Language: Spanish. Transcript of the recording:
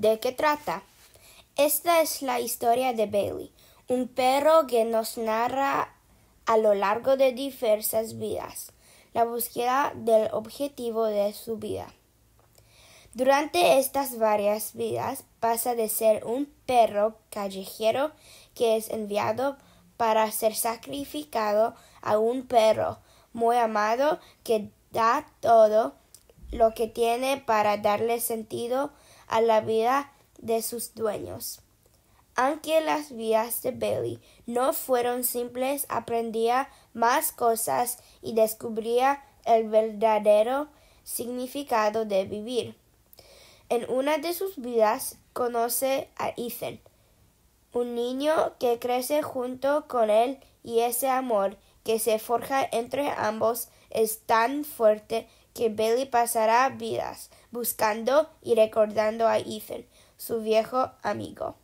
¿De qué trata? Esta es la historia de Bailey, un perro que nos narra a lo largo de diversas vidas la búsqueda del objetivo de su vida. Durante estas varias vidas pasa de ser un perro callejero que es enviado para ser sacrificado a un perro muy amado que da todo lo que tiene para darle sentido a la vida de sus dueños. Aunque las vías de Bailey no fueron simples, aprendía más cosas y descubría el verdadero significado de vivir. En una de sus vidas conoce a Ethan, un niño que crece junto con él y ese amor que se forja entre ambos es tan fuerte que Billy pasará vidas buscando y recordando a Ethan, su viejo amigo.